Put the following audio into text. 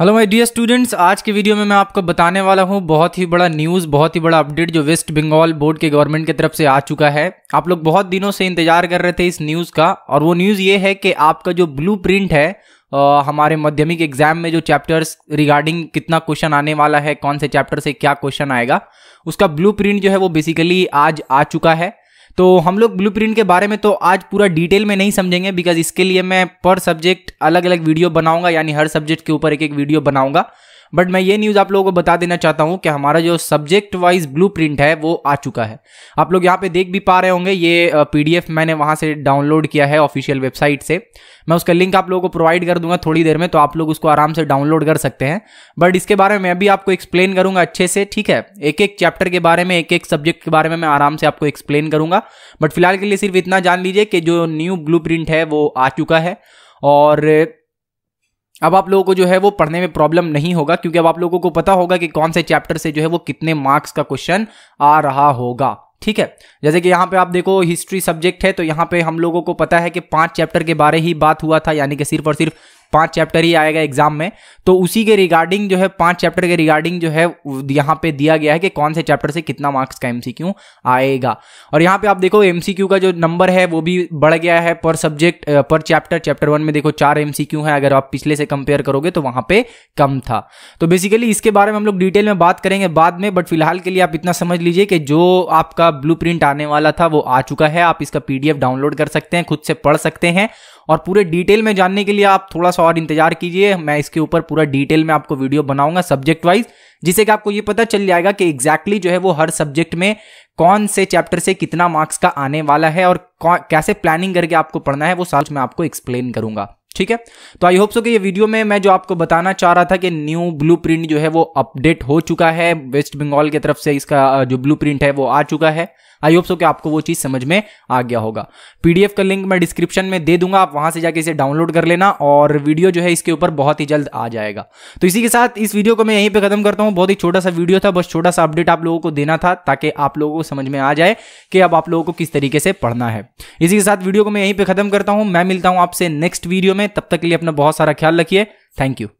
hello my dear students आज के video में मैं आपको बताने वाला हूँ बहुत ही बड़ा न्यूज़ बहुत ही बड़ा अपडेट जो वेस्ट बंगाल बोर्ड के गवर्नमेंट की तरफ से आ चुका है आप लोग बहुत दिनों से इंतजार कर रहे थे इस न्यूज़ का और वो न्यूज़ ये है कि आपका जो ब्लू प्रिंट है आ, हमारे माध्यमिक एग्जाम में जो चैप्टर्स रिगार्डिंग कितना क्वेश्चन आने वाला है कौन से चैप्टर से क्या क्वेश्चन आएगा उसका ब्लू जो है वो बेसिकली आज आ चुका है तो हम लोग ब्लू के बारे में तो आज पूरा डिटेल में नहीं समझेंगे बिकॉज इसके लिए मैं पर सब्जेक्ट अलग अलग वीडियो बनाऊंगा यानी हर सब्जेक्ट के ऊपर एक एक वीडियो बनाऊंगा बट मैं ये न्यूज़ आप लोगों को बता देना चाहता हूँ कि हमारा जो सब्जेक्ट वाइज ब्लू है वो आ चुका है आप लोग यहाँ पे देख भी पा रहे होंगे ये पी मैंने वहाँ से डाउनलोड किया है ऑफिशियल वेबसाइट से मैं उसका लिंक आप लोगों को प्रोवाइड कर दूंगा थोड़ी देर में तो आप लोग उसको आराम से डाउनलोड कर सकते हैं बट इसके बारे में मैं भी आपको एक्सप्लेन करूंगा अच्छे से ठीक है एक एक चैप्टर के बारे में एक एक सब्जेक्ट के बारे में मैं आराम से आपको एक्सप्लेन करूंगा बट फिलहाल के लिए सिर्फ इतना जान लीजिए कि जो न्यू ब्लू है वो आ चुका है और अब आप लोगों को जो है वो पढ़ने में प्रॉब्लम नहीं होगा क्योंकि अब आप लोगों को पता होगा कि कौन से चैप्टर से जो है वो कितने मार्क्स का क्वेश्चन आ रहा होगा ठीक है जैसे कि यहाँ पे आप देखो हिस्ट्री सब्जेक्ट है तो यहाँ पे हम लोगों को पता है कि पांच चैप्टर के बारे ही बात हुआ था यानी कि सिर्फ और सिर्फ पांच चैप्टर ही आएगा एग्जाम में तो उसी के रिगार्डिंग जो है पांच चैप्टर के रिगार्डिंग जो है यहाँ पे दिया गया है कि कौन से चैप्टर से कितना मार्क्स का एमसीक्यू आएगा और यहाँ पे आप देखो एमसीक्यू का जो नंबर है वो भी बढ़ गया है पर सब्जेक्ट पर चैप्टर चैप्टर वन में देखो चार एमसीक्यू है अगर आप पिछले से कंपेयर करोगे तो वहां पर कम था तो बेसिकली इसके बारे में हम लोग डिटेल में बात करेंगे बाद में बट फिलहाल के लिए आप इतना समझ लीजिए कि जो आपका ब्लू आने वाला था वो आ चुका है आप इसका पीडीएफ डाउनलोड कर सकते हैं खुद से पढ़ सकते हैं और पूरे डिटेल में जानने के लिए आप थोड़ा सा और इंतजार कीजिए मैं इसके ऊपर पूरा डिटेल में आपको वीडियो बनाऊंगा सब्जेक्ट वाइज जिससे कि आपको ये पता चल जाएगा कि एग्जैक्टली exactly जो है वो हर सब्जेक्ट में कौन से चैप्टर से कितना मार्क्स का आने वाला है और कैसे प्लानिंग करके आपको पढ़ना है वो साथ मैं आपको एक्सप्लेन करूंगा ठीक है तो आई होप सो कि ये वीडियो में मैं जो आपको बताना चाह रहा था कि न्यू ब्लूप्रिंट जो है वो अपडेट हो चुका है वेस्ट बंगाल की तरफ से इसका जो ब्लूप्रिंट है वो आ चुका है आई होप सो कि आपको वो चीज समझ में आ गया होगा पीडीएफ का लिंक मैं डिस्क्रिप्शन में दे दूंगा आप वहां से जाके इसे डाउनलोड कर लेना और वीडियो जो है इसके ऊपर बहुत ही जल्द आ जाएगा तो इसी के साथ इस वीडियो को मैं यहीं पे खत्म करता हूँ बहुत ही छोटा सा वीडियो था बस छोटा सा अपडेट आप लोगों को देना था ताकि आप लोगों को समझ में आ जाए कि अब आप लोगों को किस तरीके से पढ़ना है इसी के साथ वीडियो को मैं यहीं पर खत्म करता हूँ मैं मिलता हूँ आपसे नेक्स्ट वीडियो में तब तक के लिए अपना बहुत सारा ख्याल रखिए थैंक यू